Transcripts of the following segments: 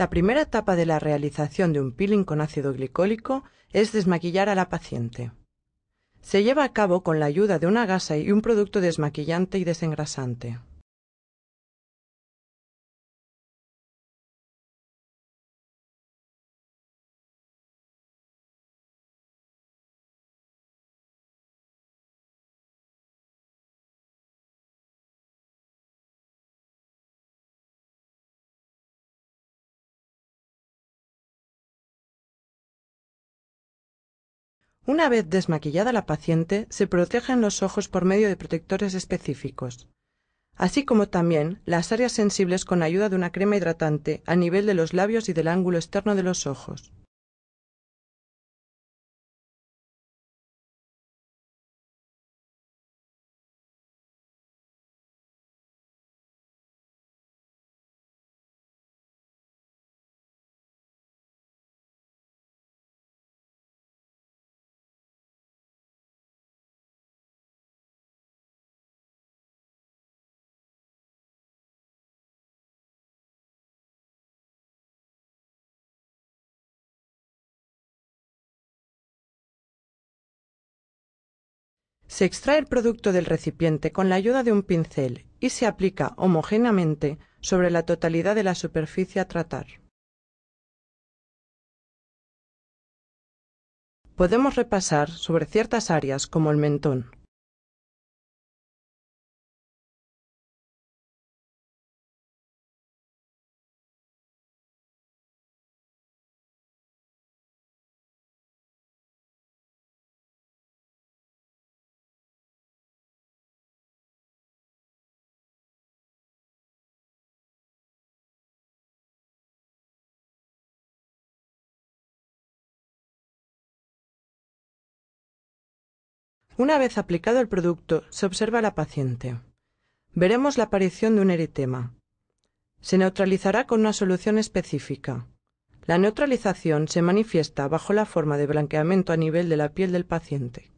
La primera etapa de la realización de un peeling con ácido glicólico es desmaquillar a la paciente. Se lleva a cabo con la ayuda de una gasa y un producto desmaquillante y desengrasante. Una vez desmaquillada la paciente, se protegen los ojos por medio de protectores específicos, así como también las áreas sensibles con ayuda de una crema hidratante a nivel de los labios y del ángulo externo de los ojos. Se extrae el producto del recipiente con la ayuda de un pincel y se aplica homogéneamente sobre la totalidad de la superficie a tratar. Podemos repasar sobre ciertas áreas como el mentón, Una vez aplicado el producto, se observa a la paciente. Veremos la aparición de un eritema. Se neutralizará con una solución específica. La neutralización se manifiesta bajo la forma de blanqueamiento a nivel de la piel del paciente.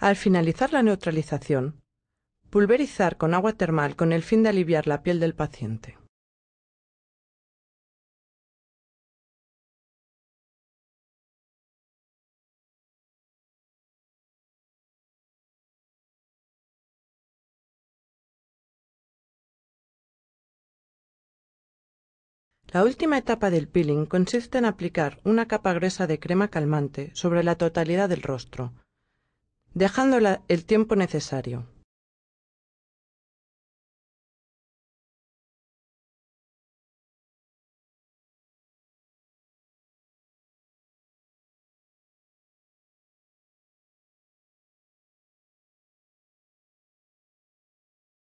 Al finalizar la neutralización, pulverizar con agua termal con el fin de aliviar la piel del paciente. La última etapa del peeling consiste en aplicar una capa gruesa de crema calmante sobre la totalidad del rostro, dejándola el tiempo necesario.